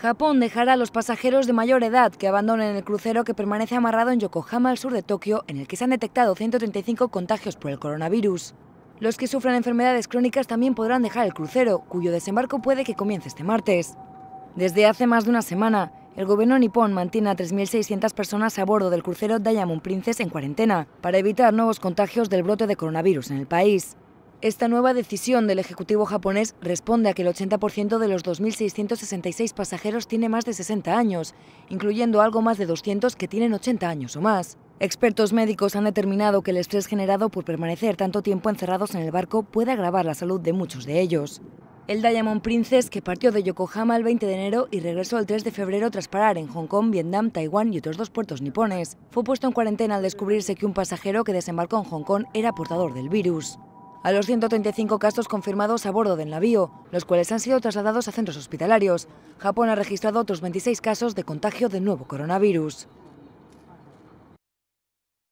Japón dejará a los pasajeros de mayor edad que abandonen el crucero que permanece amarrado en Yokohama, al sur de Tokio, en el que se han detectado 135 contagios por el coronavirus. Los que sufren enfermedades crónicas también podrán dejar el crucero, cuyo desembarco puede que comience este martes. Desde hace más de una semana, el gobierno nipón mantiene a 3.600 personas a bordo del crucero Diamond Princess en cuarentena, para evitar nuevos contagios del brote de coronavirus en el país. Esta nueva decisión del Ejecutivo japonés responde a que el 80% de los 2.666 pasajeros tiene más de 60 años, incluyendo algo más de 200 que tienen 80 años o más. Expertos médicos han determinado que el estrés generado por permanecer tanto tiempo encerrados en el barco puede agravar la salud de muchos de ellos. El Diamond Princess, que partió de Yokohama el 20 de enero y regresó el 3 de febrero tras parar en Hong Kong, Vietnam, Taiwán y otros dos puertos nipones, fue puesto en cuarentena al descubrirse que un pasajero que desembarcó en Hong Kong era portador del virus a los 135 casos confirmados a bordo del navío, los cuales han sido trasladados a centros hospitalarios. Japón ha registrado otros 26 casos de contagio del nuevo coronavirus.